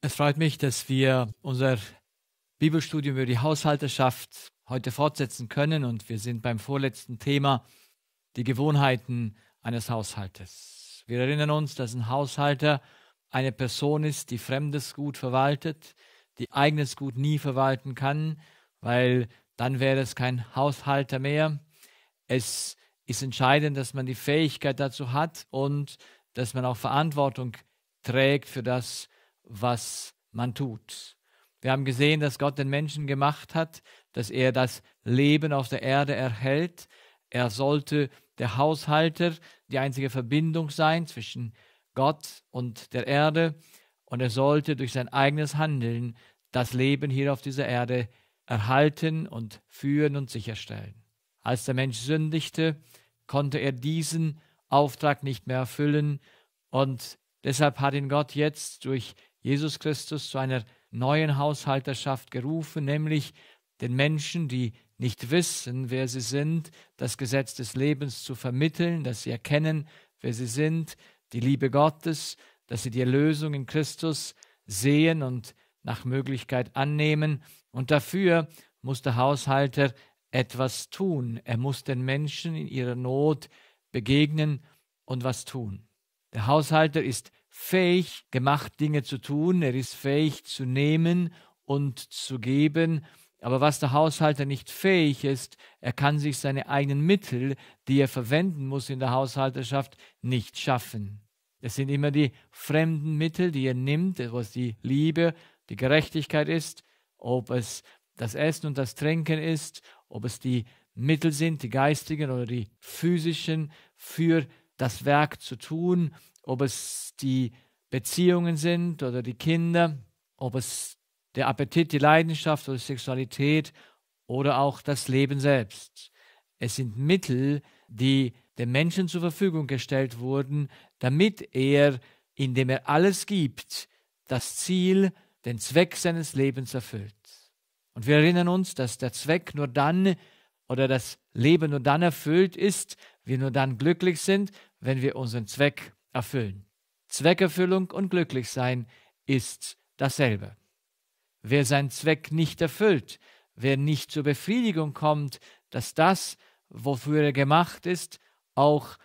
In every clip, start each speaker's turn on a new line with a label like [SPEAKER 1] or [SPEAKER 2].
[SPEAKER 1] Es freut mich, dass wir unser Bibelstudium über die Haushalterschaft heute fortsetzen können und wir sind beim vorletzten Thema, die Gewohnheiten eines Haushaltes. Wir erinnern uns, dass ein Haushalter eine Person ist, die fremdes Gut verwaltet, die eigenes Gut nie verwalten kann, weil dann wäre es kein Haushalter mehr. Es ist entscheidend, dass man die Fähigkeit dazu hat und dass man auch Verantwortung trägt für das, was was man tut. Wir haben gesehen, dass Gott den Menschen gemacht hat, dass er das Leben auf der Erde erhält. Er sollte der Haushalter, die einzige Verbindung sein zwischen Gott und der Erde. Und er sollte durch sein eigenes Handeln das Leben hier auf dieser Erde erhalten und führen und sicherstellen. Als der Mensch sündigte, konnte er diesen Auftrag nicht mehr erfüllen und deshalb hat ihn Gott jetzt durch Jesus Christus zu einer neuen Haushalterschaft gerufen, nämlich den Menschen, die nicht wissen, wer sie sind, das Gesetz des Lebens zu vermitteln, dass sie erkennen, wer sie sind, die Liebe Gottes, dass sie die Erlösung in Christus sehen und nach Möglichkeit annehmen. Und dafür muss der Haushalter etwas tun. Er muss den Menschen in ihrer Not begegnen und was tun. Der Haushalter ist fähig gemacht, Dinge zu tun. Er ist fähig zu nehmen und zu geben. Aber was der Haushalter nicht fähig ist, er kann sich seine eigenen Mittel, die er verwenden muss in der Haushalterschaft, nicht schaffen. Es sind immer die fremden Mittel, die er nimmt, was die Liebe, die Gerechtigkeit ist, ob es das Essen und das Trinken ist, ob es die Mittel sind, die geistigen oder die physischen, für das Werk zu tun, ob es die Beziehungen sind oder die Kinder, ob es der Appetit, die Leidenschaft oder Sexualität oder auch das Leben selbst. Es sind Mittel, die dem Menschen zur Verfügung gestellt wurden, damit er, indem er alles gibt, das Ziel, den Zweck seines Lebens erfüllt. Und wir erinnern uns, dass der Zweck nur dann oder das Leben nur dann erfüllt ist, wir nur dann glücklich sind, wenn wir unseren Zweck erfüllen. Zweckerfüllung und Glücklichsein ist dasselbe. Wer seinen Zweck nicht erfüllt, wer nicht zur Befriedigung kommt, dass das, wofür er gemacht ist, auch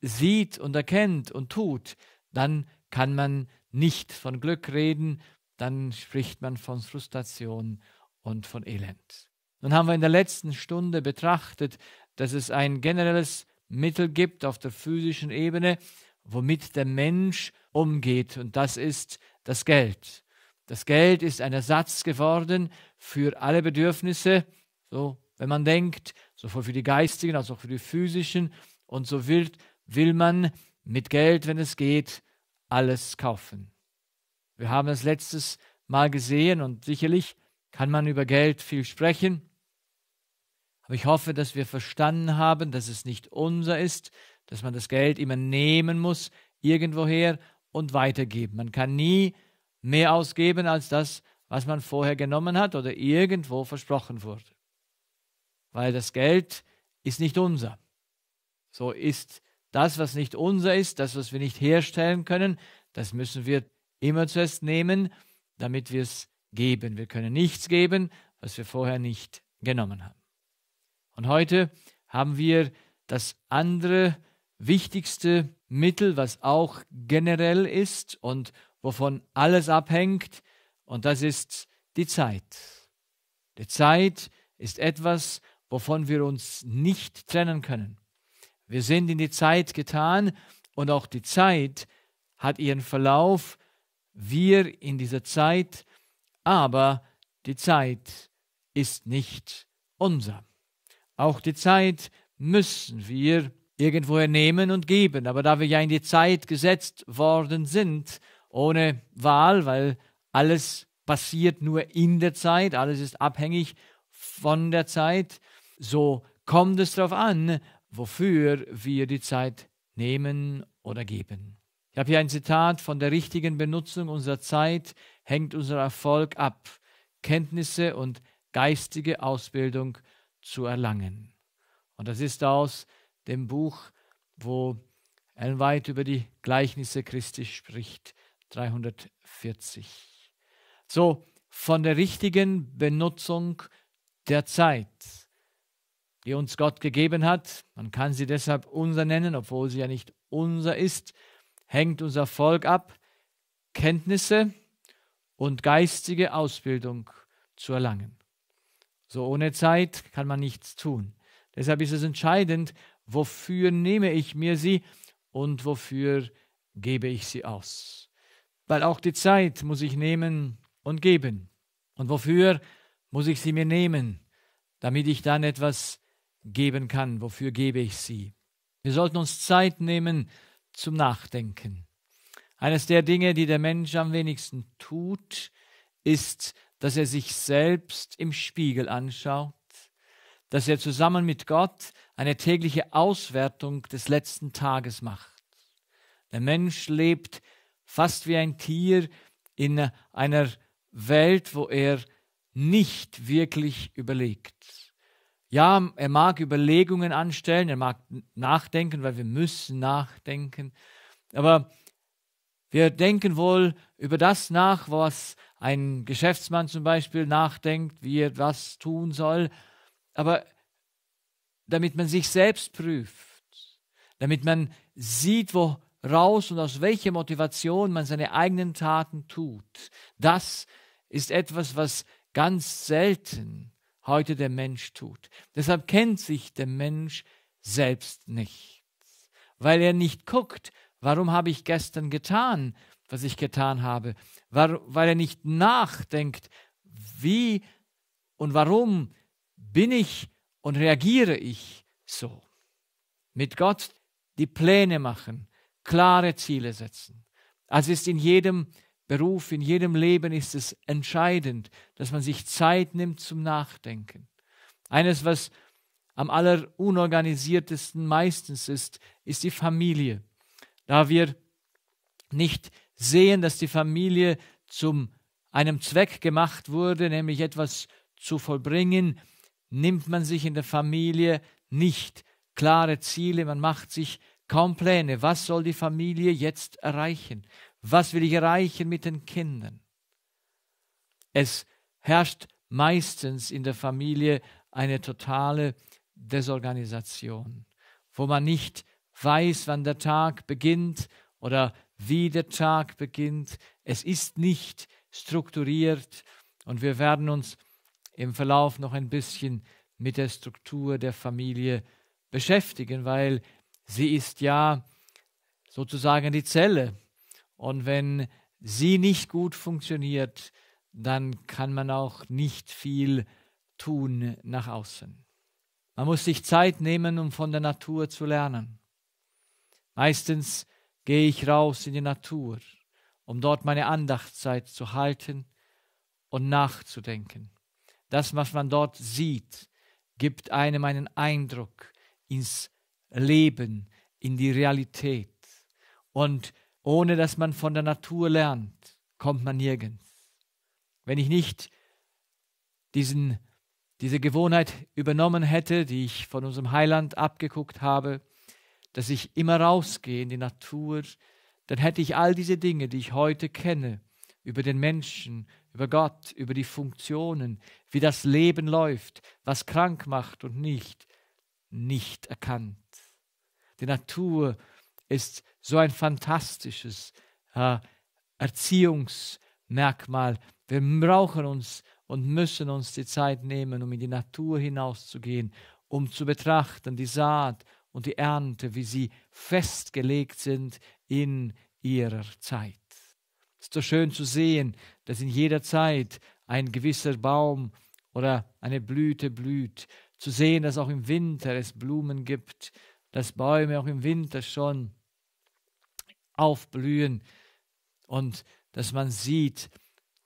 [SPEAKER 1] sieht und erkennt und tut, dann kann man nicht von Glück reden, dann spricht man von Frustration und von Elend. Nun haben wir in der letzten Stunde betrachtet, dass es ein generelles Mittel gibt auf der physischen Ebene, womit der Mensch umgeht. Und das ist das Geld. Das Geld ist ein Ersatz geworden für alle Bedürfnisse, so wenn man denkt, sowohl für die geistigen als auch für die physischen. Und so will, will man mit Geld, wenn es geht, alles kaufen. Wir haben es letztes Mal gesehen und sicherlich kann man über Geld viel sprechen. Aber ich hoffe, dass wir verstanden haben, dass es nicht unser ist, dass man das Geld immer nehmen muss, irgendwoher und weitergeben. Man kann nie mehr ausgeben als das, was man vorher genommen hat oder irgendwo versprochen wurde. Weil das Geld ist nicht unser. So ist das, was nicht unser ist, das, was wir nicht herstellen können, das müssen wir immer zuerst nehmen, damit wir es geben. Wir können nichts geben, was wir vorher nicht genommen haben. Und heute haben wir das andere wichtigste Mittel, was auch generell ist und wovon alles abhängt, und das ist die Zeit. Die Zeit ist etwas, wovon wir uns nicht trennen können. Wir sind in die Zeit getan und auch die Zeit hat ihren Verlauf, wir in dieser Zeit, aber die Zeit ist nicht unser. Auch die Zeit müssen wir irgendwoher nehmen und geben. Aber da wir ja in die Zeit gesetzt worden sind, ohne Wahl, weil alles passiert nur in der Zeit, alles ist abhängig von der Zeit, so kommt es darauf an, wofür wir die Zeit nehmen oder geben. Ich habe hier ein Zitat, von der richtigen Benutzung unserer Zeit hängt unser Erfolg ab. Kenntnisse und geistige Ausbildung zu erlangen. Und das ist aus dem Buch, wo Ellen White über die Gleichnisse Christi spricht, 340. So, von der richtigen Benutzung der Zeit, die uns Gott gegeben hat, man kann sie deshalb unser nennen, obwohl sie ja nicht unser ist, hängt unser Volk ab, Kenntnisse und geistige Ausbildung zu erlangen. So ohne Zeit kann man nichts tun. Deshalb ist es entscheidend, wofür nehme ich mir sie und wofür gebe ich sie aus. Weil auch die Zeit muss ich nehmen und geben. Und wofür muss ich sie mir nehmen, damit ich dann etwas geben kann? Wofür gebe ich sie? Wir sollten uns Zeit nehmen zum Nachdenken. Eines der Dinge, die der Mensch am wenigsten tut, ist dass er sich selbst im Spiegel anschaut, dass er zusammen mit Gott eine tägliche Auswertung des letzten Tages macht. Der Mensch lebt fast wie ein Tier in einer Welt, wo er nicht wirklich überlegt. Ja, er mag Überlegungen anstellen, er mag nachdenken, weil wir müssen nachdenken, aber wir denken wohl über das nach, was ein Geschäftsmann zum Beispiel nachdenkt, wie er was tun soll, aber damit man sich selbst prüft, damit man sieht, woraus und aus welcher Motivation man seine eigenen Taten tut. Das ist etwas, was ganz selten heute der Mensch tut. Deshalb kennt sich der Mensch selbst nicht, weil er nicht guckt, warum habe ich gestern getan, was ich getan habe, weil er nicht nachdenkt, wie und warum bin ich und reagiere ich so. Mit Gott die Pläne machen, klare Ziele setzen. Also ist in jedem Beruf, in jedem Leben ist es entscheidend, dass man sich Zeit nimmt zum Nachdenken. Eines, was am allerunorganisiertesten meistens ist, ist die Familie. Da wir nicht sehen, dass die Familie zum einem Zweck gemacht wurde, nämlich etwas zu vollbringen, nimmt man sich in der Familie nicht klare Ziele, man macht sich kaum Pläne. Was soll die Familie jetzt erreichen? Was will ich erreichen mit den Kindern? Es herrscht meistens in der Familie eine totale Desorganisation, wo man nicht weiß, wann der Tag beginnt oder wie der Tag beginnt. Es ist nicht strukturiert und wir werden uns im Verlauf noch ein bisschen mit der Struktur der Familie beschäftigen, weil sie ist ja sozusagen die Zelle. Und wenn sie nicht gut funktioniert, dann kann man auch nicht viel tun nach außen. Man muss sich Zeit nehmen, um von der Natur zu lernen. Meistens gehe ich raus in die Natur, um dort meine Andachtszeit zu halten und nachzudenken. Das, was man dort sieht, gibt einem einen Eindruck ins Leben, in die Realität. Und ohne dass man von der Natur lernt, kommt man nirgends. Wenn ich nicht diesen, diese Gewohnheit übernommen hätte, die ich von unserem Heiland abgeguckt habe, dass ich immer rausgehe in die Natur, dann hätte ich all diese Dinge, die ich heute kenne, über den Menschen, über Gott, über die Funktionen, wie das Leben läuft, was krank macht und nicht, nicht erkannt. Die Natur ist so ein fantastisches äh, Erziehungsmerkmal. Wir brauchen uns und müssen uns die Zeit nehmen, um in die Natur hinauszugehen, um zu betrachten, die Saat, und die Ernte, wie sie festgelegt sind in ihrer Zeit. Es ist so schön zu sehen, dass in jeder Zeit ein gewisser Baum oder eine Blüte blüht, zu sehen, dass auch im Winter es Blumen gibt, dass Bäume auch im Winter schon aufblühen und dass man sieht,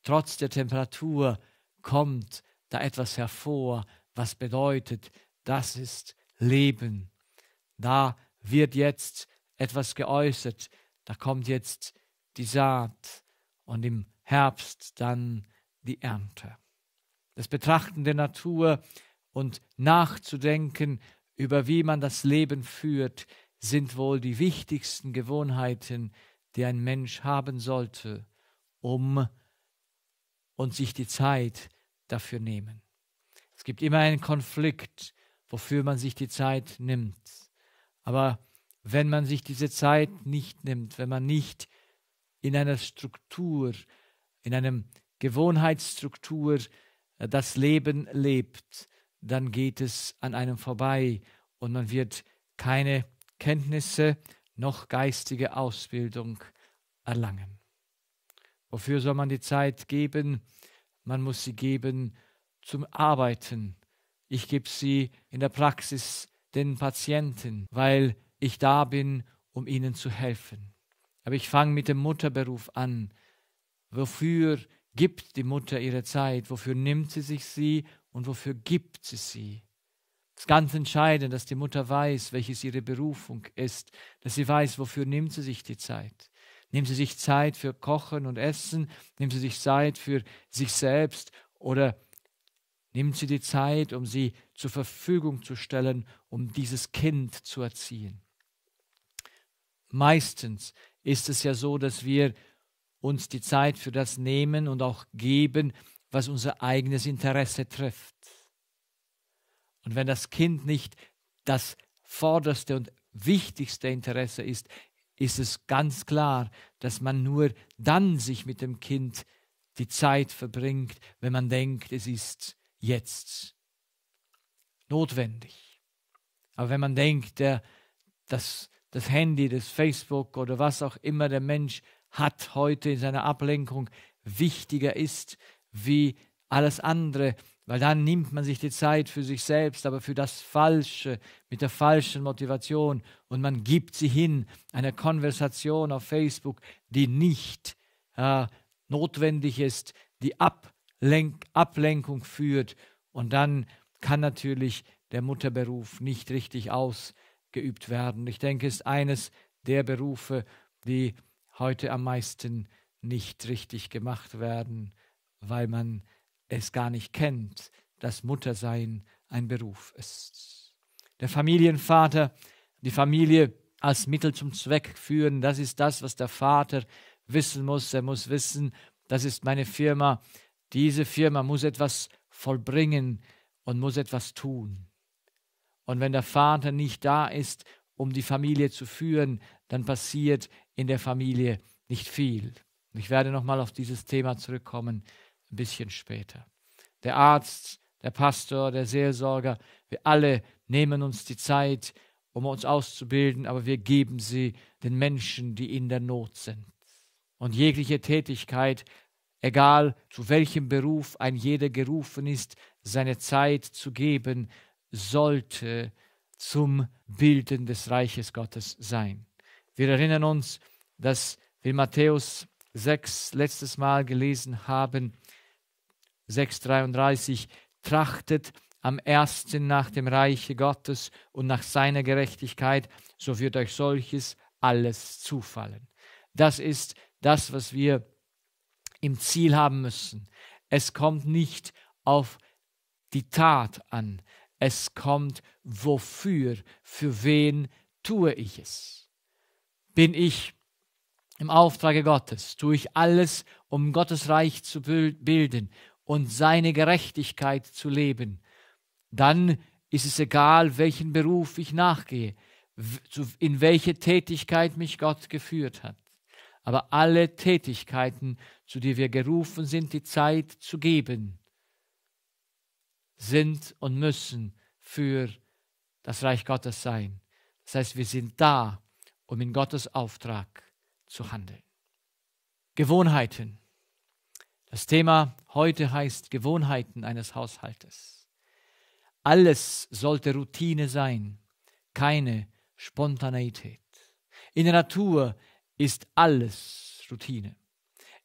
[SPEAKER 1] trotz der Temperatur kommt da etwas hervor, was bedeutet, das ist Leben. Da wird jetzt etwas geäußert, da kommt jetzt die Saat und im Herbst dann die Ernte. Das Betrachten der Natur und nachzudenken über wie man das Leben führt, sind wohl die wichtigsten Gewohnheiten, die ein Mensch haben sollte, um und sich die Zeit dafür nehmen. Es gibt immer einen Konflikt, wofür man sich die Zeit nimmt. Aber wenn man sich diese Zeit nicht nimmt, wenn man nicht in einer Struktur, in einem Gewohnheitsstruktur äh, das Leben lebt, dann geht es an einem vorbei und man wird keine Kenntnisse noch geistige Ausbildung erlangen. Wofür soll man die Zeit geben? Man muss sie geben zum Arbeiten. Ich gebe sie in der Praxis den Patienten, weil ich da bin, um ihnen zu helfen. Aber ich fange mit dem Mutterberuf an. Wofür gibt die Mutter ihre Zeit? Wofür nimmt sie sich sie und wofür gibt sie sie? Es ist ganz entscheidend, dass die Mutter weiß, welches ihre Berufung ist, dass sie weiß, wofür nimmt sie sich die Zeit. Nimmt sie sich Zeit für Kochen und Essen? Nimmt sie sich Zeit für sich selbst? Oder Nehmen Sie die Zeit, um sie zur Verfügung zu stellen, um dieses Kind zu erziehen. Meistens ist es ja so, dass wir uns die Zeit für das nehmen und auch geben, was unser eigenes Interesse trifft. Und wenn das Kind nicht das vorderste und wichtigste Interesse ist, ist es ganz klar, dass man nur dann sich mit dem Kind die Zeit verbringt, wenn man denkt, es ist jetzt notwendig. Aber wenn man denkt, der, das, das Handy, das Facebook oder was auch immer der Mensch hat heute in seiner Ablenkung wichtiger ist wie alles andere, weil dann nimmt man sich die Zeit für sich selbst, aber für das Falsche, mit der falschen Motivation und man gibt sie hin eine Konversation auf Facebook, die nicht äh, notwendig ist, die ab Lenk Ablenkung führt und dann kann natürlich der Mutterberuf nicht richtig ausgeübt werden. Ich denke, es ist eines der Berufe, die heute am meisten nicht richtig gemacht werden, weil man es gar nicht kennt, dass Muttersein ein Beruf ist. Der Familienvater, die Familie als Mittel zum Zweck führen, das ist das, was der Vater wissen muss. Er muss wissen, das ist meine Firma, diese Firma muss etwas vollbringen und muss etwas tun. Und wenn der Vater nicht da ist, um die Familie zu führen, dann passiert in der Familie nicht viel. Ich werde nochmal auf dieses Thema zurückkommen, ein bisschen später. Der Arzt, der Pastor, der Seelsorger, wir alle nehmen uns die Zeit, um uns auszubilden, aber wir geben sie den Menschen, die in der Not sind. Und jegliche Tätigkeit, egal zu welchem Beruf ein jeder gerufen ist, seine Zeit zu geben, sollte zum Bilden des Reiches Gottes sein. Wir erinnern uns, dass wir Matthäus 6 letztes Mal gelesen haben, 6.33, trachtet am ersten nach dem Reiche Gottes und nach seiner Gerechtigkeit, so wird euch solches alles zufallen. Das ist das, was wir im Ziel haben müssen. Es kommt nicht auf die Tat an. Es kommt, wofür, für wen tue ich es? Bin ich im Auftrage Gottes? Tue ich alles, um Gottes Reich zu bilden und seine Gerechtigkeit zu leben? Dann ist es egal, welchen Beruf ich nachgehe, in welche Tätigkeit mich Gott geführt hat aber alle Tätigkeiten, zu denen wir gerufen sind, die Zeit zu geben, sind und müssen für das Reich Gottes sein. Das heißt, wir sind da, um in Gottes Auftrag zu handeln. Gewohnheiten. Das Thema heute heißt Gewohnheiten eines Haushaltes. Alles sollte Routine sein, keine Spontaneität. In der Natur ist alles Routine.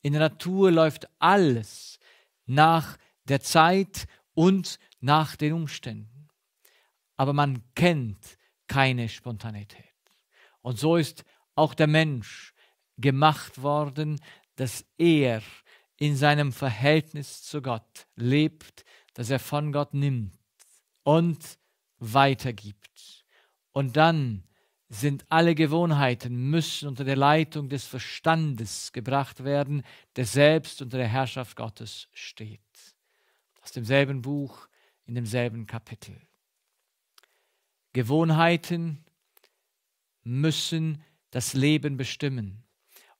[SPEAKER 1] In der Natur läuft alles nach der Zeit und nach den Umständen. Aber man kennt keine Spontanität. Und so ist auch der Mensch gemacht worden, dass er in seinem Verhältnis zu Gott lebt, dass er von Gott nimmt und weitergibt. Und dann sind alle Gewohnheiten, müssen unter der Leitung des Verstandes gebracht werden, der selbst unter der Herrschaft Gottes steht. Aus demselben Buch, in demselben Kapitel. Gewohnheiten müssen das Leben bestimmen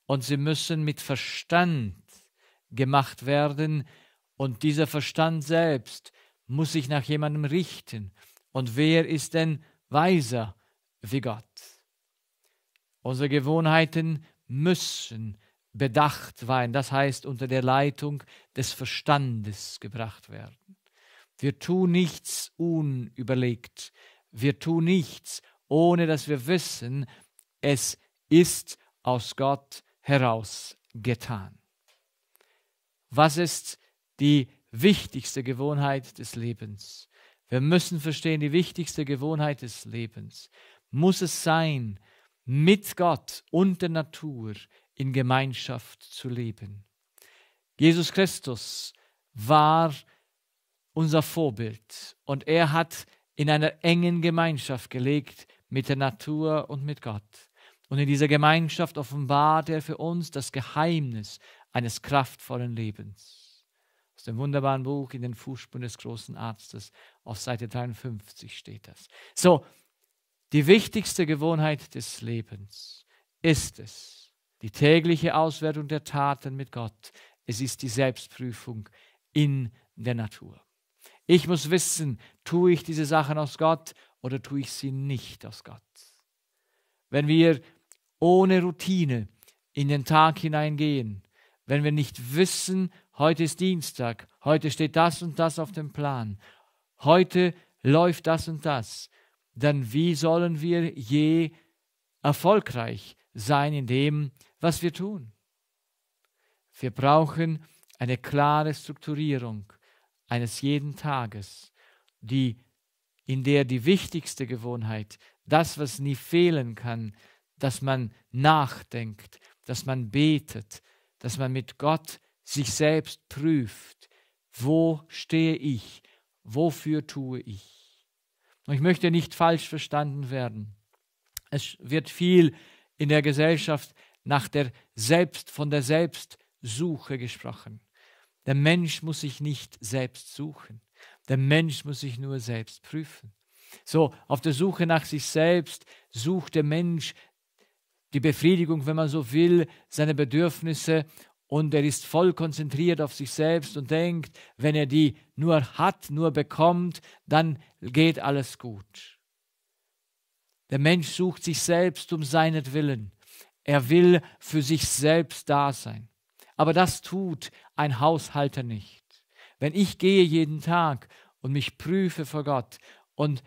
[SPEAKER 1] und sie müssen mit Verstand gemacht werden und dieser Verstand selbst muss sich nach jemandem richten. Und wer ist denn weiser wie Gott. Unsere Gewohnheiten müssen bedacht sein, das heißt unter der Leitung des Verstandes gebracht werden. Wir tun nichts unüberlegt, wir tun nichts, ohne dass wir wissen, es ist aus Gott heraus getan. Was ist die wichtigste Gewohnheit des Lebens? Wir müssen verstehen, die wichtigste Gewohnheit des Lebens ist, muss es sein, mit Gott und der Natur in Gemeinschaft zu leben. Jesus Christus war unser Vorbild und er hat in einer engen Gemeinschaft gelegt mit der Natur und mit Gott. Und in dieser Gemeinschaft offenbart er für uns das Geheimnis eines kraftvollen Lebens. Aus dem wunderbaren Buch in den Fußspuren des großen Arztes auf Seite 53 steht das. So, die wichtigste Gewohnheit des Lebens ist es, die tägliche Auswertung der Taten mit Gott. Es ist die Selbstprüfung in der Natur. Ich muss wissen, tue ich diese Sachen aus Gott oder tue ich sie nicht aus Gott. Wenn wir ohne Routine in den Tag hineingehen, wenn wir nicht wissen, heute ist Dienstag, heute steht das und das auf dem Plan, heute läuft das und das, dann wie sollen wir je erfolgreich sein in dem, was wir tun? Wir brauchen eine klare Strukturierung eines jeden Tages, die, in der die wichtigste Gewohnheit, das, was nie fehlen kann, dass man nachdenkt, dass man betet, dass man mit Gott sich selbst prüft, wo stehe ich, wofür tue ich. Und ich möchte nicht falsch verstanden werden. Es wird viel in der Gesellschaft nach der Selbst, von der Selbstsuche gesprochen. Der Mensch muss sich nicht selbst suchen. Der Mensch muss sich nur selbst prüfen. So, auf der Suche nach sich selbst sucht der Mensch die Befriedigung, wenn man so will, seine Bedürfnisse und er ist voll konzentriert auf sich selbst und denkt, wenn er die nur hat, nur bekommt, dann geht alles gut. Der Mensch sucht sich selbst um seinetwillen. Er will für sich selbst da sein. Aber das tut ein Haushalter nicht. Wenn ich gehe jeden Tag und mich prüfe vor Gott und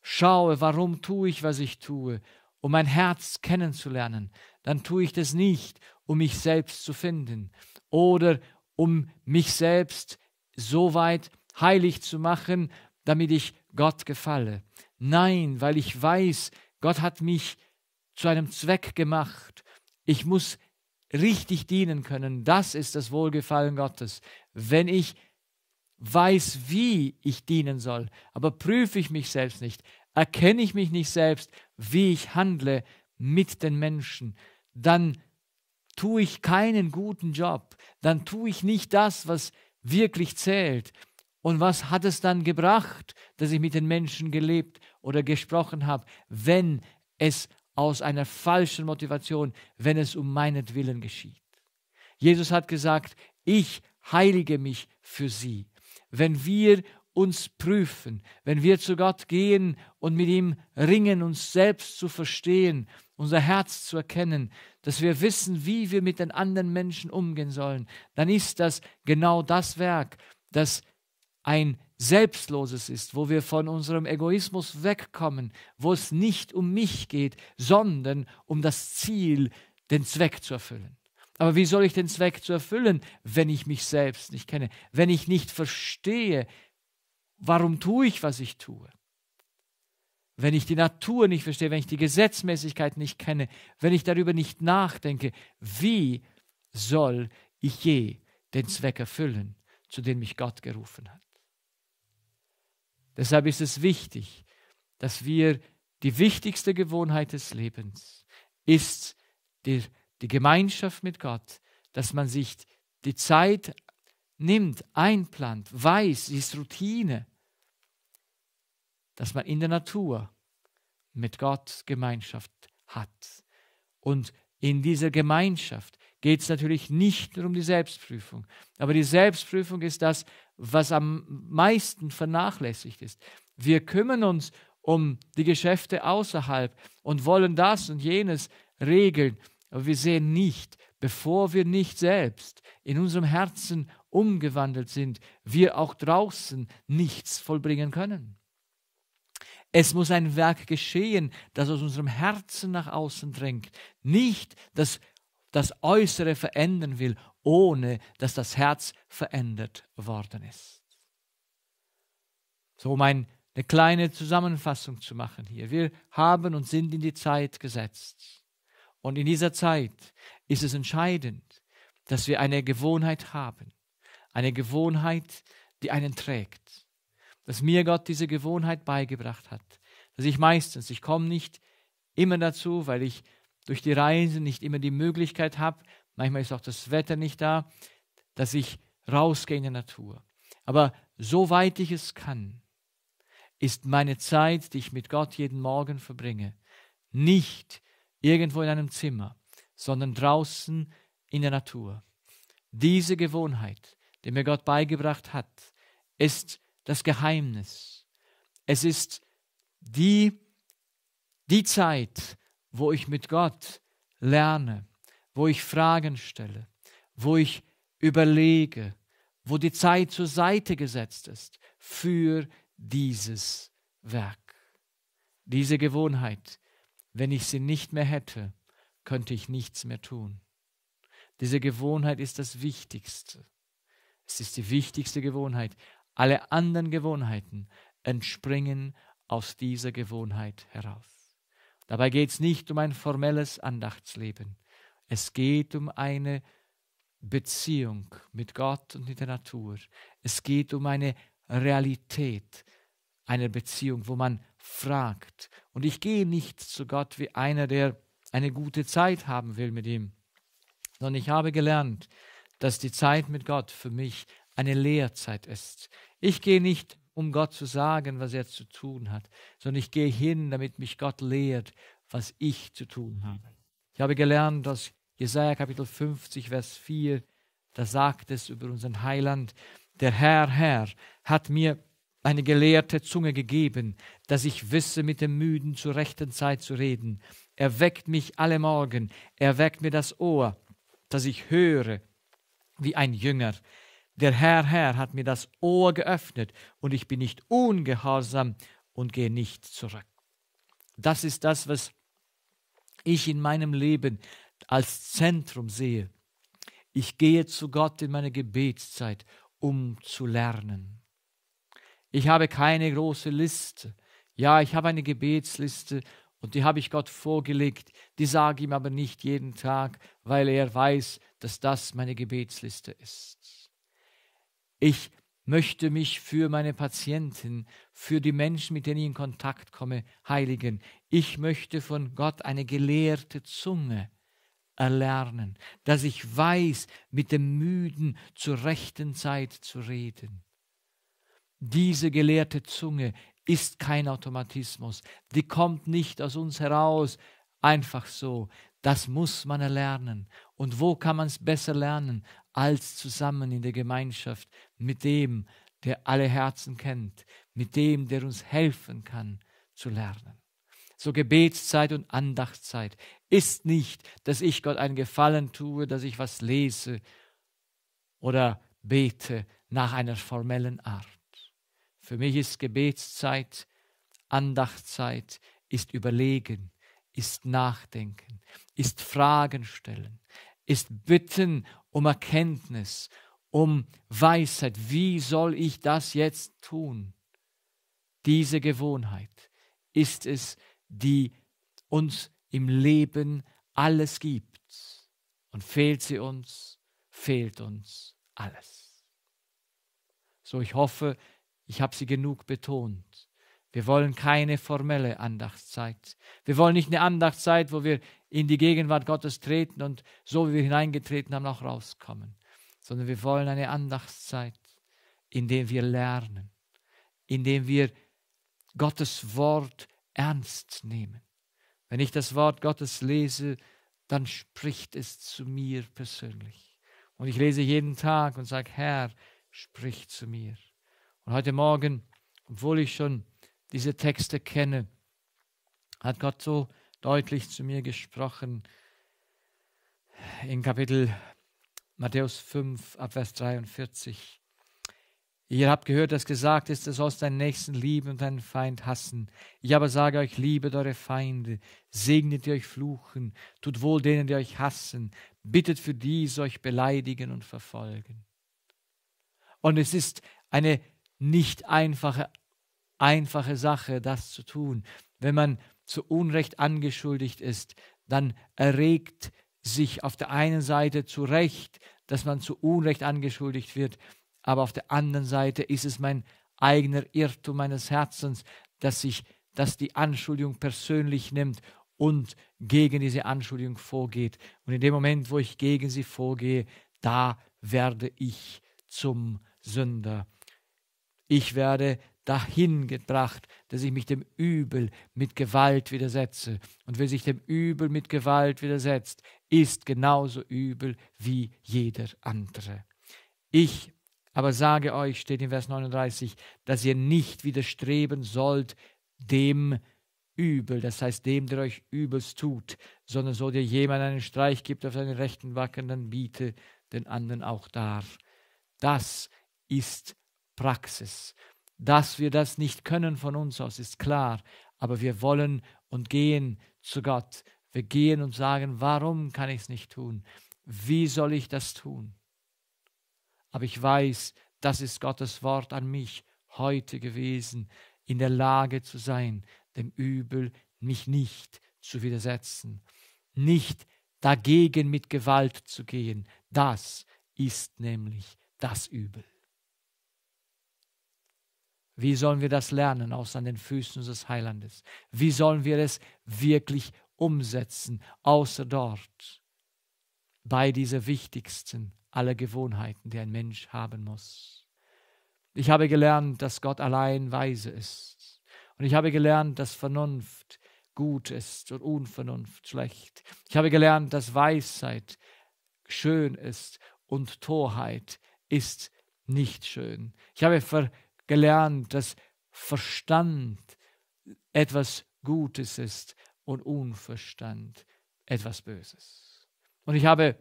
[SPEAKER 1] schaue, warum tue ich, was ich tue, um mein Herz kennenzulernen, dann tue ich das nicht, um mich selbst zu finden oder um mich selbst so weit heilig zu machen, damit ich Gott gefalle. Nein, weil ich weiß, Gott hat mich zu einem Zweck gemacht. Ich muss richtig dienen können. Das ist das Wohlgefallen Gottes. Wenn ich weiß, wie ich dienen soll, aber prüfe ich mich selbst nicht, erkenne ich mich nicht selbst, wie ich handle mit den Menschen, dann tue ich keinen guten Job, dann tue ich nicht das, was wirklich zählt. Und was hat es dann gebracht, dass ich mit den Menschen gelebt oder gesprochen habe, wenn es aus einer falschen Motivation, wenn es um meinetwillen geschieht? Jesus hat gesagt, ich heilige mich für sie. Wenn wir uns prüfen, wenn wir zu Gott gehen und mit ihm ringen, uns selbst zu verstehen, unser Herz zu erkennen, dass wir wissen, wie wir mit den anderen Menschen umgehen sollen, dann ist das genau das Werk, das ein Selbstloses ist, wo wir von unserem Egoismus wegkommen, wo es nicht um mich geht, sondern um das Ziel, den Zweck zu erfüllen. Aber wie soll ich den Zweck zu erfüllen, wenn ich mich selbst nicht kenne, wenn ich nicht verstehe, warum tue ich, was ich tue? Wenn ich die Natur nicht verstehe, wenn ich die Gesetzmäßigkeit nicht kenne, wenn ich darüber nicht nachdenke, wie soll ich je den Zweck erfüllen, zu dem mich Gott gerufen hat? Deshalb ist es wichtig, dass wir die wichtigste Gewohnheit des Lebens ist die, die Gemeinschaft mit Gott, dass man sich die Zeit nimmt, einplant, weiß, sie ist Routine, dass man in der Natur mit Gott Gemeinschaft hat. Und in dieser Gemeinschaft geht es natürlich nicht nur um die Selbstprüfung. Aber die Selbstprüfung ist das, was am meisten vernachlässigt ist. Wir kümmern uns um die Geschäfte außerhalb und wollen das und jenes regeln. Aber wir sehen nicht, bevor wir nicht selbst in unserem Herzen umgewandelt sind, wir auch draußen nichts vollbringen können. Es muss ein Werk geschehen, das aus unserem Herzen nach außen drängt, nicht das, das Äußere verändern will, ohne dass das Herz verändert worden ist. So, um eine kleine Zusammenfassung zu machen hier. Wir haben und sind in die Zeit gesetzt. Und in dieser Zeit ist es entscheidend, dass wir eine Gewohnheit haben. Eine Gewohnheit, die einen trägt dass mir Gott diese Gewohnheit beigebracht hat. Dass ich meistens, ich komme nicht immer dazu, weil ich durch die Reise nicht immer die Möglichkeit habe, manchmal ist auch das Wetter nicht da, dass ich rausgehe in die Natur. Aber soweit ich es kann, ist meine Zeit, die ich mit Gott jeden Morgen verbringe, nicht irgendwo in einem Zimmer, sondern draußen in der Natur. Diese Gewohnheit, die mir Gott beigebracht hat, ist das Geheimnis. Es ist die, die Zeit, wo ich mit Gott lerne, wo ich Fragen stelle, wo ich überlege, wo die Zeit zur Seite gesetzt ist für dieses Werk. Diese Gewohnheit, wenn ich sie nicht mehr hätte, könnte ich nichts mehr tun. Diese Gewohnheit ist das Wichtigste. Es ist die wichtigste Gewohnheit, alle anderen Gewohnheiten entspringen aus dieser Gewohnheit heraus. Dabei geht es nicht um ein formelles Andachtsleben. Es geht um eine Beziehung mit Gott und mit der Natur. Es geht um eine Realität einer Beziehung, wo man fragt. Und ich gehe nicht zu Gott wie einer, der eine gute Zeit haben will mit ihm, sondern ich habe gelernt, dass die Zeit mit Gott für mich eine Lehrzeit ist. Ich gehe nicht, um Gott zu sagen, was er zu tun hat, sondern ich gehe hin, damit mich Gott lehrt, was ich zu tun habe. Ich habe gelernt aus Jesaja Kapitel 50, Vers 4, da sagt es über unseren Heiland, der Herr, Herr, hat mir eine gelehrte Zunge gegeben, dass ich wisse, mit dem Müden zur rechten Zeit zu reden. Er weckt mich alle Morgen, er weckt mir das Ohr, dass ich höre wie ein Jünger. Der Herr, Herr hat mir das Ohr geöffnet und ich bin nicht ungehorsam und gehe nicht zurück. Das ist das, was ich in meinem Leben als Zentrum sehe. Ich gehe zu Gott in meine Gebetszeit, um zu lernen. Ich habe keine große Liste. Ja, ich habe eine Gebetsliste und die habe ich Gott vorgelegt. Die sage ich ihm aber nicht jeden Tag, weil er weiß, dass das meine Gebetsliste ist. Ich möchte mich für meine Patienten, für die Menschen, mit denen ich in Kontakt komme, heiligen. Ich möchte von Gott eine gelehrte Zunge erlernen, dass ich weiß, mit dem Müden zur rechten Zeit zu reden. Diese gelehrte Zunge ist kein Automatismus, die kommt nicht aus uns heraus, einfach so. Das muss man erlernen. Und wo kann man es besser lernen als zusammen in der Gemeinschaft mit dem, der alle Herzen kennt, mit dem, der uns helfen kann zu lernen. So Gebetszeit und Andachtszeit ist nicht, dass ich Gott einen Gefallen tue, dass ich was lese oder bete nach einer formellen Art. Für mich ist Gebetszeit, Andachtszeit, ist Überlegen, ist Nachdenken, ist Fragen stellen, ist Bitten um Erkenntnis, um Weisheit. Wie soll ich das jetzt tun? Diese Gewohnheit ist es, die uns im Leben alles gibt. Und fehlt sie uns, fehlt uns alles. So, ich hoffe, ich habe sie genug betont. Wir wollen keine formelle Andachtszeit. Wir wollen nicht eine Andachtszeit, wo wir in die Gegenwart Gottes treten und so wie wir hineingetreten haben, auch rauskommen, sondern wir wollen eine Andachtszeit, in der wir lernen, in der wir Gottes Wort ernst nehmen. Wenn ich das Wort Gottes lese, dann spricht es zu mir persönlich. Und ich lese jeden Tag und sage, Herr, sprich zu mir. Und heute Morgen, obwohl ich schon diese Texte kenne, hat Gott so deutlich zu mir gesprochen. In Kapitel Matthäus 5, Abvers 43. Ihr habt gehört, dass gesagt ist, du sollst deinen Nächsten lieben und deinen Feind hassen. Ich aber sage euch, liebet eure Feinde, segnet die euch fluchen, tut wohl denen, die euch hassen, bittet für die, die euch beleidigen und verfolgen. Und es ist eine nicht einfache einfache Sache, das zu tun. Wenn man zu Unrecht angeschuldigt ist, dann erregt sich auf der einen Seite zu Recht, dass man zu Unrecht angeschuldigt wird, aber auf der anderen Seite ist es mein eigener Irrtum meines Herzens, dass sich dass die Anschuldigung persönlich nimmt und gegen diese Anschuldigung vorgeht. Und in dem Moment, wo ich gegen sie vorgehe, da werde ich zum Sünder. Ich werde dahin gebracht, dass ich mich dem Übel mit Gewalt widersetze. Und wer sich dem Übel mit Gewalt widersetzt, ist genauso übel wie jeder andere. Ich aber sage euch, steht in Vers 39, dass ihr nicht widerstreben sollt dem Übel, das heißt dem, der euch Übels tut, sondern so dir jemand einen Streich gibt auf seinen rechten Wacken, dann biete den anderen auch dar. Das ist Praxis. Dass wir das nicht können von uns aus, ist klar. Aber wir wollen und gehen zu Gott. Wir gehen und sagen, warum kann ich es nicht tun? Wie soll ich das tun? Aber ich weiß, das ist Gottes Wort an mich heute gewesen, in der Lage zu sein, dem Übel mich nicht zu widersetzen, nicht dagegen mit Gewalt zu gehen. Das ist nämlich das Übel. Wie sollen wir das lernen aus an den Füßen unseres Heilandes? Wie sollen wir es wirklich umsetzen, außer dort, bei dieser wichtigsten aller Gewohnheiten, die ein Mensch haben muss? Ich habe gelernt, dass Gott allein weise ist. Und ich habe gelernt, dass Vernunft gut ist und Unvernunft schlecht. Ich habe gelernt, dass Weisheit schön ist und Torheit ist nicht schön. Ich habe ver gelernt, dass Verstand etwas Gutes ist und Unverstand etwas Böses. Und ich habe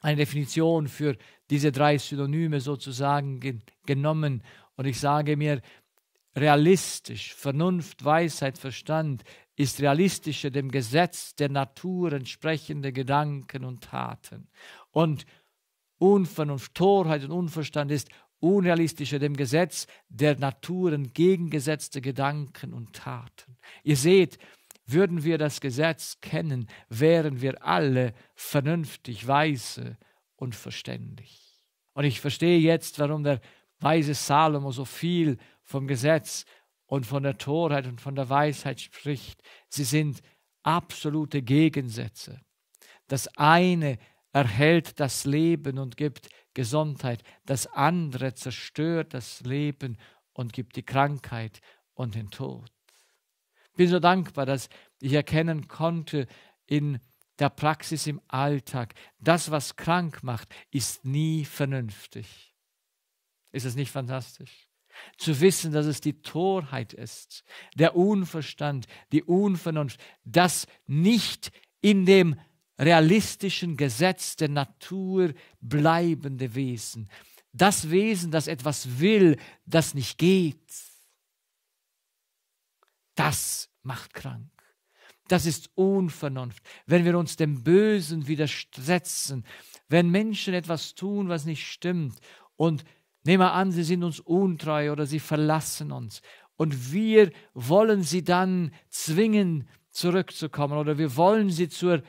[SPEAKER 1] eine Definition für diese drei Synonyme sozusagen ge genommen und ich sage mir, realistisch, Vernunft, Weisheit, Verstand ist realistischer dem Gesetz der Natur entsprechende Gedanken und Taten. Und Unvernunft, Torheit und Unverstand ist unrealistische, dem Gesetz der Natur entgegengesetzte Gedanken und Taten. Ihr seht, würden wir das Gesetz kennen, wären wir alle vernünftig, weise und verständig. Und ich verstehe jetzt, warum der weise Salomo so viel vom Gesetz und von der Torheit und von der Weisheit spricht. Sie sind absolute Gegensätze. Das eine erhält das Leben und gibt Gesundheit. Das andere zerstört das Leben und gibt die Krankheit und den Tod. Ich Bin so dankbar, dass ich erkennen konnte in der Praxis im Alltag, das, was krank macht, ist nie vernünftig. Ist es nicht fantastisch? Zu wissen, dass es die Torheit ist, der Unverstand, die Unvernunft, das nicht in dem realistischen Gesetz der Natur bleibende Wesen. Das Wesen, das etwas will, das nicht geht. Das macht krank. Das ist Unvernunft. Wenn wir uns dem Bösen widersetzen, wenn Menschen etwas tun, was nicht stimmt und nehmen wir an, sie sind uns untreu oder sie verlassen uns und wir wollen sie dann zwingen, zurückzukommen oder wir wollen sie zur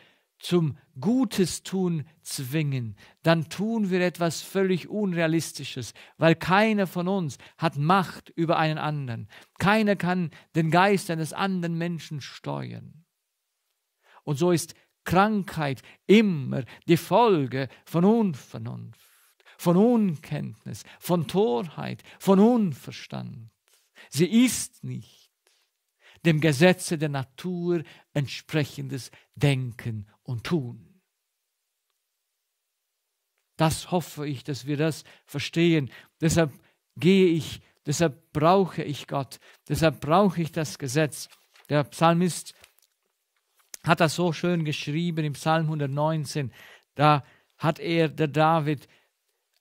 [SPEAKER 1] zum Gutes tun zwingen, dann tun wir etwas völlig Unrealistisches, weil keiner von uns hat Macht über einen anderen. Keiner kann den Geist eines anderen Menschen steuern. Und so ist Krankheit immer die Folge von Unvernunft, von Unkenntnis, von Torheit, von Unverstand. Sie ist nicht dem Gesetze der Natur entsprechendes Denken und tun. Das hoffe ich, dass wir das verstehen. Deshalb gehe ich, deshalb brauche ich Gott, deshalb brauche ich das Gesetz. Der Psalmist hat das so schön geschrieben im Psalm 119. Da hat er, der David,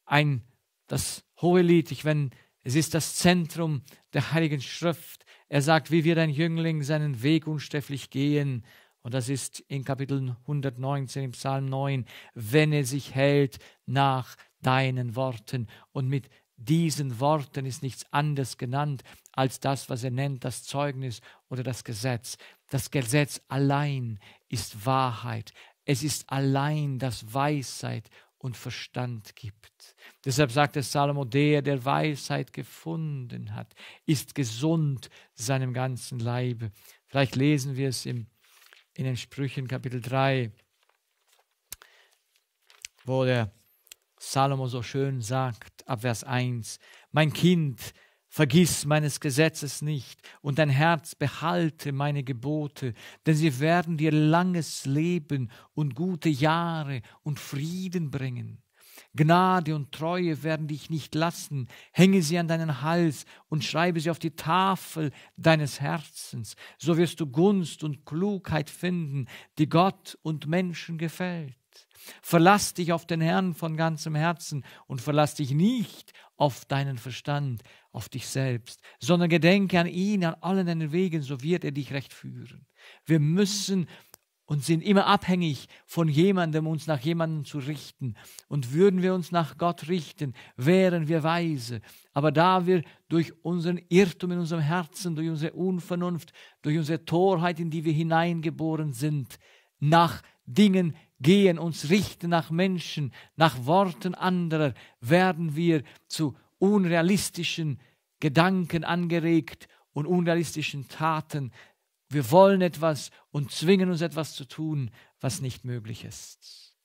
[SPEAKER 1] ein, das hohe Lied, ich, wenn, es ist das Zentrum der Heiligen Schrift. Er sagt, wie wird ein Jüngling seinen Weg unsterblich gehen, und das ist in Kapitel 119 im Psalm 9, wenn er sich hält nach deinen Worten. Und mit diesen Worten ist nichts anderes genannt als das, was er nennt, das Zeugnis oder das Gesetz. Das Gesetz allein ist Wahrheit. Es ist allein, das Weisheit und Verstand gibt. Deshalb sagt der Salomo, der, der Weisheit gefunden hat, ist gesund seinem ganzen Leibe. Vielleicht lesen wir es im in den Sprüchen Kapitel 3, wo der Salomo so schön sagt, ab Vers 1, mein Kind, Vergiss meines Gesetzes nicht und dein Herz behalte meine Gebote, denn sie werden dir langes Leben und gute Jahre und Frieden bringen. Gnade und Treue werden dich nicht lassen. Hänge sie an deinen Hals und schreibe sie auf die Tafel deines Herzens. So wirst du Gunst und Klugheit finden, die Gott und Menschen gefällt. Verlass dich auf den Herrn von ganzem Herzen und verlass dich nicht auf deinen Verstand, auf dich selbst, sondern gedenke an ihn, an allen deinen Wegen, so wird er dich recht führen. Wir müssen und sind immer abhängig von jemandem, uns nach jemandem zu richten. Und würden wir uns nach Gott richten, wären wir weise. Aber da wir durch unseren Irrtum in unserem Herzen, durch unsere Unvernunft, durch unsere Torheit, in die wir hineingeboren sind, nach Dingen gehen, uns richten nach Menschen, nach Worten anderer, werden wir zu unrealistischen Gedanken angeregt und unrealistischen Taten, wir wollen etwas und zwingen uns etwas zu tun, was nicht möglich ist.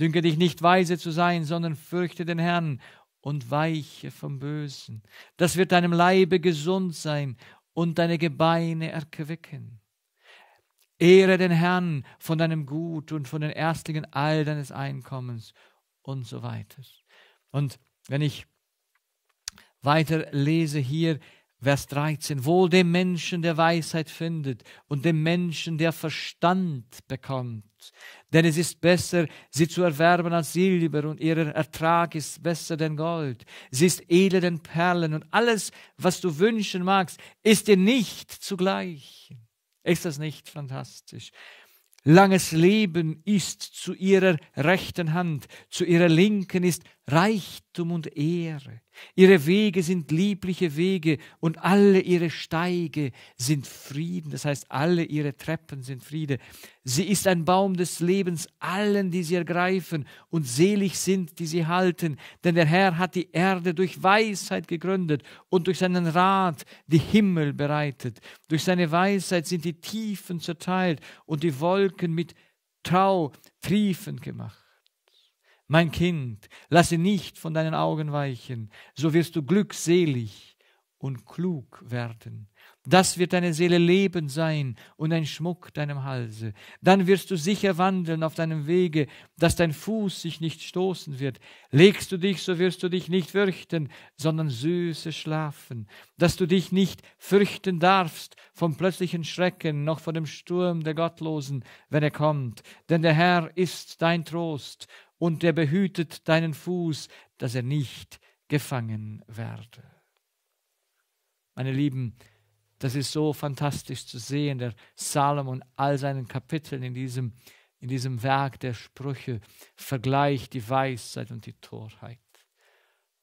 [SPEAKER 1] Dünke dich nicht weise zu sein, sondern fürchte den Herrn und weiche vom Bösen. Das wird deinem Leibe gesund sein und deine Gebeine erquicken. Ehre den Herrn von deinem Gut und von den Erstlingen all deines Einkommens und so weiter. Und wenn ich weiter lese hier, Vers 13, wohl dem Menschen, der Weisheit findet und dem Menschen, der Verstand bekommt. Denn es ist besser, sie zu erwerben als Silber und ihr Ertrag ist besser denn Gold. Sie ist edler denn Perlen und alles, was du wünschen magst, ist dir nicht zugleich. Ist das nicht fantastisch? Langes Leben ist zu ihrer rechten Hand, zu ihrer linken ist Reichtum und Ehre. Ihre Wege sind liebliche Wege und alle ihre Steige sind Frieden, das heißt alle ihre Treppen sind Friede. Sie ist ein Baum des Lebens allen, die sie ergreifen und selig sind, die sie halten, denn der Herr hat die Erde durch Weisheit gegründet und durch seinen Rat die Himmel bereitet. Durch seine Weisheit sind die Tiefen zerteilt und die Wolken mit Trau triefend gemacht. Mein Kind, lasse nicht von deinen Augen weichen, so wirst du glückselig und klug werden. Das wird deine Seele Leben sein und ein Schmuck deinem Halse. Dann wirst du sicher wandeln auf deinem Wege, dass dein Fuß sich nicht stoßen wird. Legst du dich, so wirst du dich nicht fürchten, sondern süße schlafen, dass du dich nicht fürchten darfst vom plötzlichen Schrecken, noch vor dem Sturm der Gottlosen, wenn er kommt. Denn der Herr ist dein Trost und der behütet deinen Fuß, dass er nicht gefangen werde. Meine Lieben, das ist so fantastisch zu sehen, der Salomon all seinen Kapiteln in diesem, in diesem Werk der Sprüche vergleicht die Weisheit und die Torheit.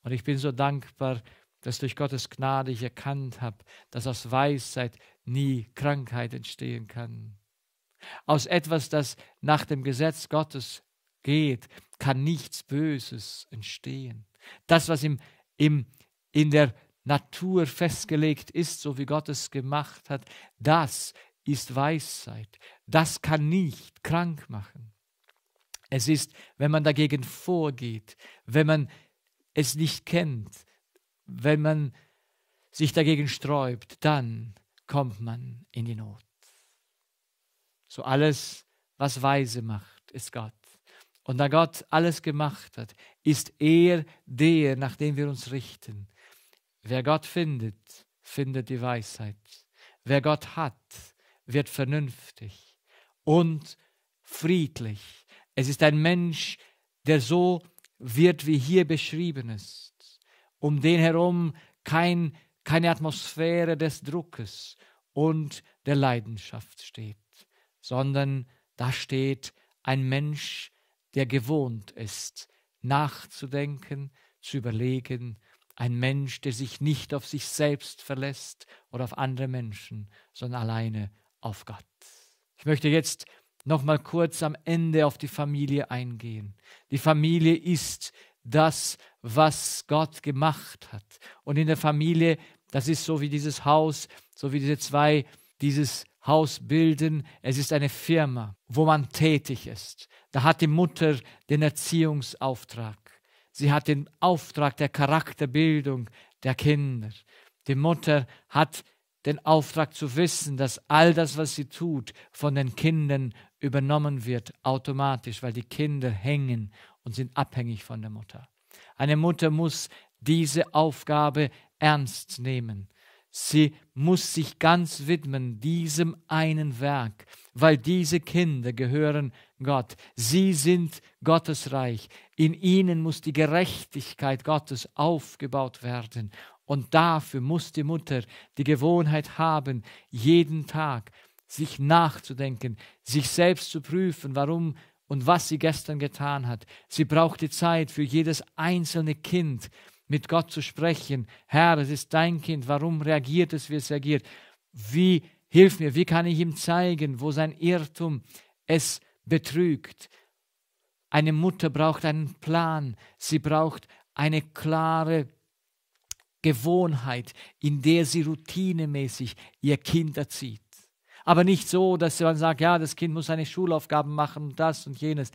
[SPEAKER 1] Und ich bin so dankbar, dass durch Gottes Gnade ich erkannt habe, dass aus Weisheit nie Krankheit entstehen kann. Aus etwas, das nach dem Gesetz Gottes geht, kann nichts Böses entstehen. Das, was im, im, in der Natur festgelegt ist, so wie Gott es gemacht hat, das ist Weisheit. Das kann nicht krank machen. Es ist, wenn man dagegen vorgeht, wenn man es nicht kennt, wenn man sich dagegen sträubt, dann kommt man in die Not. So alles, was weise macht, ist Gott. Und da Gott alles gemacht hat, ist er der, nach dem wir uns richten. Wer Gott findet, findet die Weisheit. Wer Gott hat, wird vernünftig und friedlich. Es ist ein Mensch, der so wird, wie hier beschrieben ist. Um den herum kein, keine Atmosphäre des Druckes und der Leidenschaft steht, sondern da steht ein Mensch, der der gewohnt ist, nachzudenken, zu überlegen, ein Mensch, der sich nicht auf sich selbst verlässt oder auf andere Menschen, sondern alleine auf Gott. Ich möchte jetzt noch mal kurz am Ende auf die Familie eingehen. Die Familie ist das, was Gott gemacht hat. Und in der Familie, das ist so wie dieses Haus, so wie diese zwei dieses Haus bilden. Es ist eine Firma, wo man tätig ist. Da hat die Mutter den Erziehungsauftrag. Sie hat den Auftrag der Charakterbildung der Kinder. Die Mutter hat den Auftrag zu wissen, dass all das, was sie tut, von den Kindern übernommen wird, automatisch, weil die Kinder hängen und sind abhängig von der Mutter. Eine Mutter muss diese Aufgabe ernst nehmen. Sie muss sich ganz widmen diesem einen Werk, weil diese Kinder gehören Gott. Sie sind Gottesreich. In ihnen muss die Gerechtigkeit Gottes aufgebaut werden. Und dafür muss die Mutter die Gewohnheit haben, jeden Tag sich nachzudenken, sich selbst zu prüfen, warum und was sie gestern getan hat. Sie braucht die Zeit für jedes einzelne Kind, mit Gott zu sprechen. Herr, es ist dein Kind, warum reagiert es, wie es reagiert? Wie, hilf mir, wie kann ich ihm zeigen, wo sein Irrtum es betrügt? Eine Mutter braucht einen Plan, sie braucht eine klare Gewohnheit, in der sie routinemäßig ihr Kind erzieht. Aber nicht so, dass man sagt, ja, das Kind muss seine Schulaufgaben machen und das und jenes.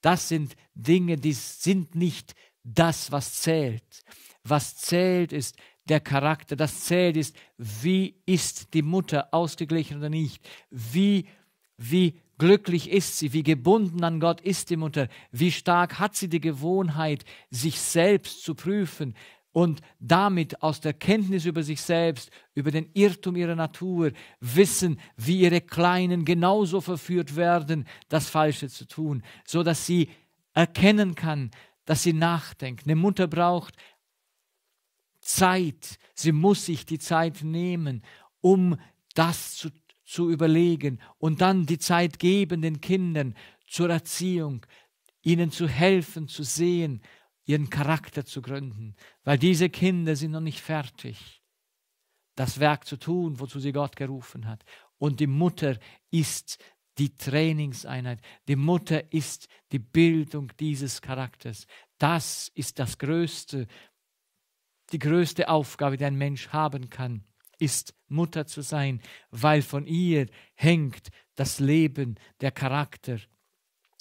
[SPEAKER 1] Das sind Dinge, die sind nicht das, was zählt. Was zählt ist der Charakter, das zählt ist, wie ist die Mutter ausgeglichen oder nicht, wie, wie glücklich ist sie, wie gebunden an Gott ist die Mutter, wie stark hat sie die Gewohnheit, sich selbst zu prüfen und damit aus der Kenntnis über sich selbst, über den Irrtum ihrer Natur, wissen, wie ihre Kleinen genauso verführt werden, das Falsche zu tun, so dass sie erkennen kann, dass sie nachdenkt. Eine Mutter braucht Zeit. Sie muss sich die Zeit nehmen, um das zu, zu überlegen und dann die Zeit geben den Kindern zur Erziehung, ihnen zu helfen, zu sehen, ihren Charakter zu gründen, weil diese Kinder sind noch nicht fertig, das Werk zu tun, wozu sie Gott gerufen hat. Und die Mutter ist die Trainingseinheit. Die Mutter ist die Bildung dieses Charakters. Das ist das größte, die größte Aufgabe, die ein Mensch haben kann, ist Mutter zu sein, weil von ihr hängt das Leben, der Charakter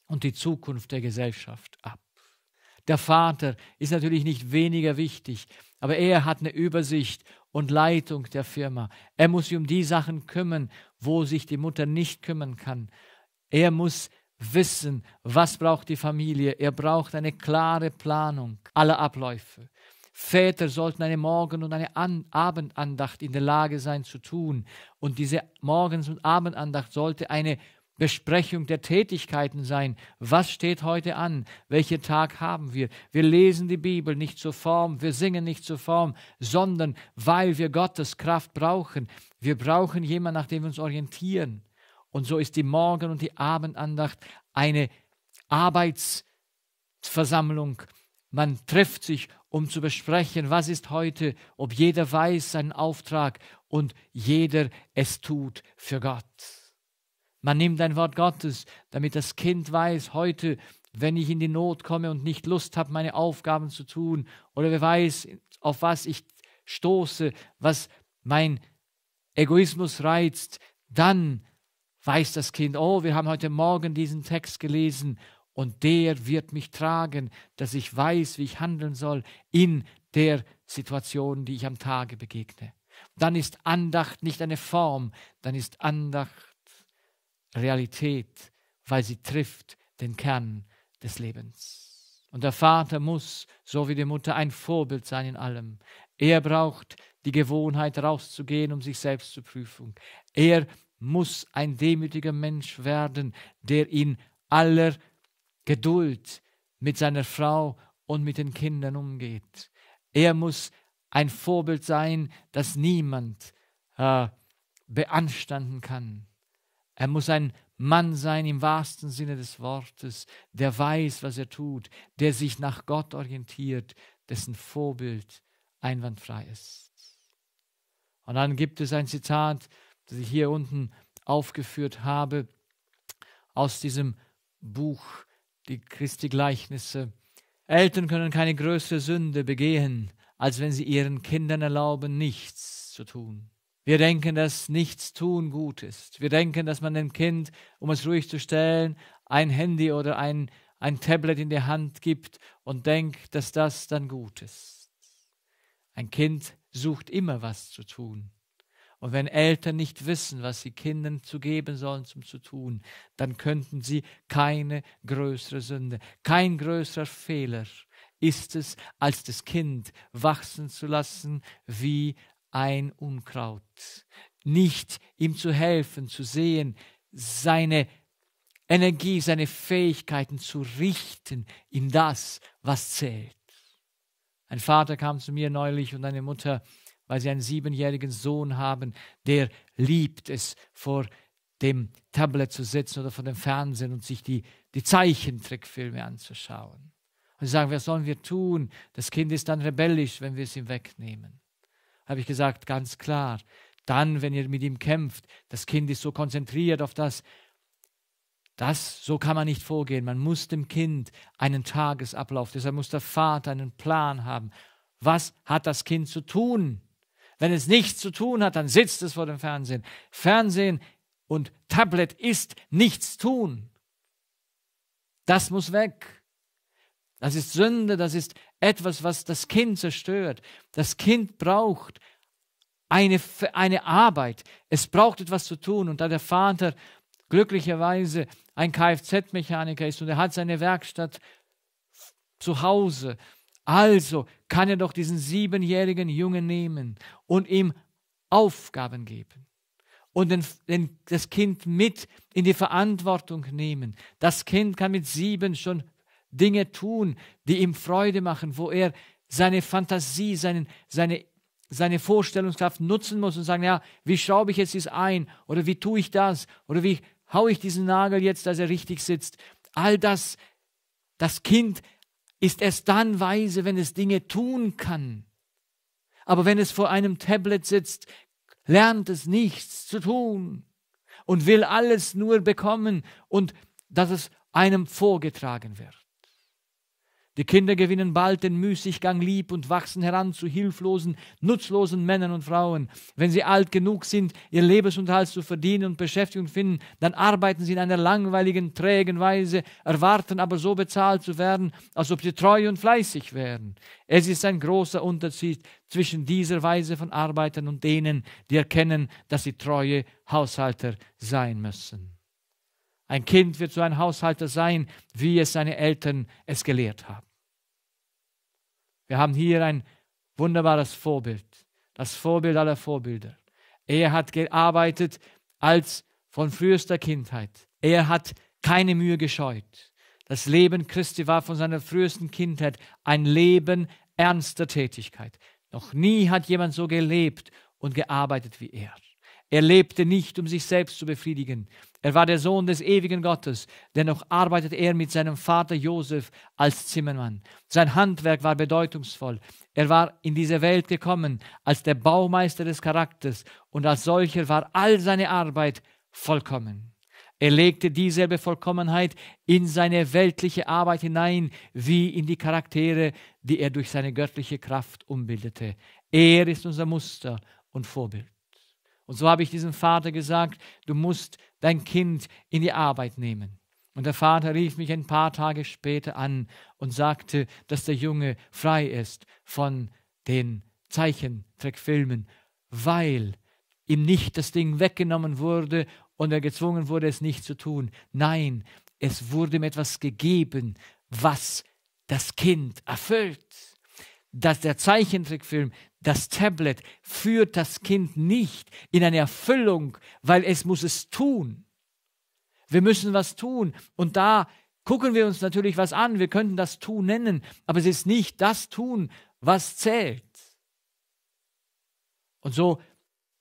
[SPEAKER 1] und die Zukunft der Gesellschaft ab. Der Vater ist natürlich nicht weniger wichtig, aber er hat eine Übersicht und Leitung der Firma. Er muss sich um die Sachen kümmern, wo sich die Mutter nicht kümmern kann. Er muss wissen, was braucht die Familie. Er braucht eine klare Planung aller Abläufe. Väter sollten eine Morgen- und eine An Abendandacht in der Lage sein zu tun. Und diese Morgens- und Abendandacht sollte eine Besprechung der Tätigkeiten sein. Was steht heute an? Welchen Tag haben wir? Wir lesen die Bibel nicht zur Form, wir singen nicht zur Form, sondern weil wir Gottes Kraft brauchen. Wir brauchen jemanden, nach dem wir uns orientieren. Und so ist die Morgen- und die Abendandacht eine Arbeitsversammlung. Man trifft sich, um zu besprechen, was ist heute, ob jeder weiß seinen Auftrag und jeder es tut für Gott. Man nimmt ein Wort Gottes, damit das Kind weiß, heute, wenn ich in die Not komme und nicht Lust habe, meine Aufgaben zu tun, oder wer weiß, auf was ich stoße, was mein Egoismus reizt, dann weiß das Kind, oh, wir haben heute Morgen diesen Text gelesen und der wird mich tragen, dass ich weiß, wie ich handeln soll in der Situation, die ich am Tage begegne. Dann ist Andacht nicht eine Form, dann ist Andacht Realität, weil sie trifft den Kern des Lebens. Und der Vater muss, so wie die Mutter, ein Vorbild sein in allem. Er braucht die Gewohnheit, rauszugehen, um sich selbst zu prüfen. Er muss ein demütiger Mensch werden, der in aller Geduld mit seiner Frau und mit den Kindern umgeht. Er muss ein Vorbild sein, das niemand äh, beanstanden kann. Er muss ein Mann sein im wahrsten Sinne des Wortes, der weiß, was er tut, der sich nach Gott orientiert, dessen Vorbild einwandfrei ist. Und dann gibt es ein Zitat, das ich hier unten aufgeführt habe, aus diesem Buch Die Christi Gleichnisse. Eltern können keine größere Sünde begehen, als wenn sie ihren Kindern erlauben, nichts zu tun. Wir denken, dass nichts tun gut ist. Wir denken, dass man dem Kind, um es ruhig zu stellen, ein Handy oder ein, ein Tablet in die Hand gibt und denkt, dass das dann gut ist. Ein Kind sucht immer was zu tun. Und wenn Eltern nicht wissen, was sie Kindern zu geben sollen, zum zu tun, dann könnten sie keine größere Sünde, kein größerer Fehler ist es, als das Kind wachsen zu lassen wie ein Unkraut. Nicht ihm zu helfen, zu sehen, seine Energie, seine Fähigkeiten zu richten in das, was zählt. Ein Vater kam zu mir neulich und eine Mutter, weil sie einen siebenjährigen Sohn haben, der liebt es, vor dem Tablet zu sitzen oder vor dem Fernsehen und sich die, die Zeichentrickfilme anzuschauen. Und sie sagen, was sollen wir tun? Das Kind ist dann rebellisch, wenn wir es ihm wegnehmen habe ich gesagt, ganz klar, dann, wenn ihr mit ihm kämpft, das Kind ist so konzentriert auf das, das, so kann man nicht vorgehen. Man muss dem Kind einen Tagesablauf, deshalb muss der Vater einen Plan haben. Was hat das Kind zu tun? Wenn es nichts zu tun hat, dann sitzt es vor dem Fernsehen. Fernsehen und Tablet ist nichts tun. Das muss weg. Das ist Sünde, das ist etwas, was das Kind zerstört. Das Kind braucht eine, eine Arbeit. Es braucht etwas zu tun. Und da der Vater glücklicherweise ein Kfz-Mechaniker ist und er hat seine Werkstatt zu Hause, also kann er doch diesen siebenjährigen Jungen nehmen und ihm Aufgaben geben und den, den, das Kind mit in die Verantwortung nehmen. Das Kind kann mit sieben schon Dinge tun, die ihm Freude machen, wo er seine Fantasie, seinen, seine, seine Vorstellungskraft nutzen muss und sagen, ja, wie schraube ich jetzt dies ein oder wie tue ich das oder wie haue ich diesen Nagel jetzt, dass er richtig sitzt. All das, das Kind ist erst dann weise, wenn es Dinge tun kann. Aber wenn es vor einem Tablet sitzt, lernt es nichts zu tun und will alles nur bekommen und dass es einem vorgetragen wird. Die Kinder gewinnen bald den Müßiggang lieb und wachsen heran zu hilflosen, nutzlosen Männern und Frauen. Wenn sie alt genug sind, ihr Lebensunterhalt zu verdienen und Beschäftigung finden, dann arbeiten sie in einer langweiligen, trägen Weise, erwarten aber so bezahlt zu werden, als ob sie treu und fleißig wären. Es ist ein großer Unterschied zwischen dieser Weise von Arbeitern und denen, die erkennen, dass sie treue Haushalter sein müssen. Ein Kind wird so ein Haushalter sein, wie es seine Eltern es gelehrt haben. Wir haben hier ein wunderbares Vorbild, das Vorbild aller Vorbilder. Er hat gearbeitet als von frühester Kindheit. Er hat keine Mühe gescheut. Das Leben Christi war von seiner frühesten Kindheit ein Leben ernster Tätigkeit. Noch nie hat jemand so gelebt und gearbeitet wie er. Er lebte nicht, um sich selbst zu befriedigen. Er war der Sohn des ewigen Gottes. Dennoch arbeitete er mit seinem Vater Josef als Zimmermann. Sein Handwerk war bedeutungsvoll. Er war in diese Welt gekommen als der Baumeister des Charakters und als solcher war all seine Arbeit vollkommen. Er legte dieselbe Vollkommenheit in seine weltliche Arbeit hinein, wie in die Charaktere, die er durch seine göttliche Kraft umbildete. Er ist unser Muster und Vorbild. Und so habe ich diesem Vater gesagt, du musst dein Kind in die Arbeit nehmen. Und der Vater rief mich ein paar Tage später an und sagte, dass der Junge frei ist von den Zeichentrickfilmen, weil ihm nicht das Ding weggenommen wurde und er gezwungen wurde, es nicht zu tun. Nein, es wurde ihm etwas gegeben, was das Kind erfüllt dass der Zeichentrickfilm, das Tablet führt das Kind nicht in eine Erfüllung, weil es muss es tun. Wir müssen was tun. Und da gucken wir uns natürlich was an. Wir könnten das Tun nennen, aber es ist nicht das Tun, was zählt. Und so,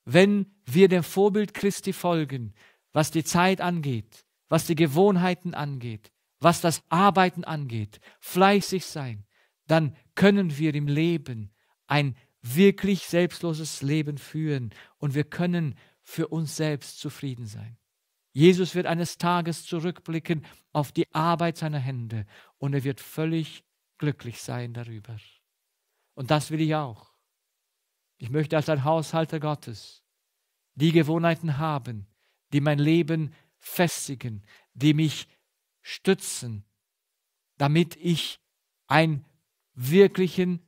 [SPEAKER 1] wenn wir dem Vorbild Christi folgen, was die Zeit angeht, was die Gewohnheiten angeht, was das Arbeiten angeht, fleißig sein, dann können wir im Leben ein wirklich selbstloses Leben führen und wir können für uns selbst zufrieden sein. Jesus wird eines Tages zurückblicken auf die Arbeit seiner Hände und er wird völlig glücklich sein darüber. Und das will ich auch. Ich möchte als ein Haushalter Gottes die Gewohnheiten haben, die mein Leben festigen, die mich stützen, damit ich ein wirklichen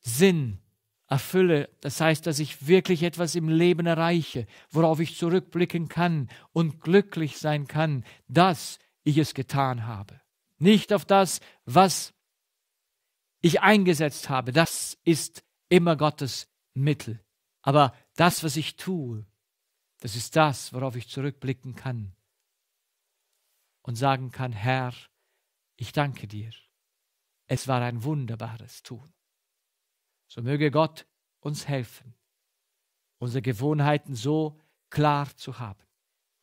[SPEAKER 1] Sinn erfülle. Das heißt, dass ich wirklich etwas im Leben erreiche, worauf ich zurückblicken kann und glücklich sein kann, dass ich es getan habe. Nicht auf das, was ich eingesetzt habe. Das ist immer Gottes Mittel. Aber das, was ich tue, das ist das, worauf ich zurückblicken kann und sagen kann, Herr, ich danke dir. Es war ein wunderbares Tun. So möge Gott uns helfen, unsere Gewohnheiten so klar zu haben,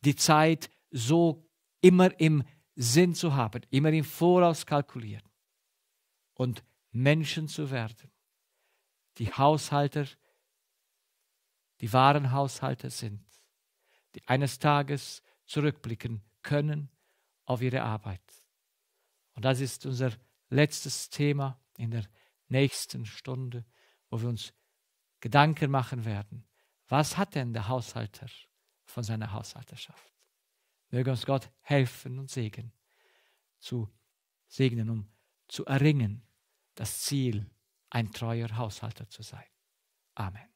[SPEAKER 1] die Zeit so immer im Sinn zu haben, immer im Voraus kalkulieren und Menschen zu werden, die Haushalter, die wahren Haushalter sind, die eines Tages zurückblicken können auf ihre Arbeit. Und das ist unser letztes Thema in der nächsten Stunde, wo wir uns Gedanken machen werden. Was hat denn der Haushalter von seiner Haushalterschaft? Möge uns Gott helfen und segnen, zu segnen, um zu erringen, das Ziel, ein treuer Haushalter zu sein. Amen.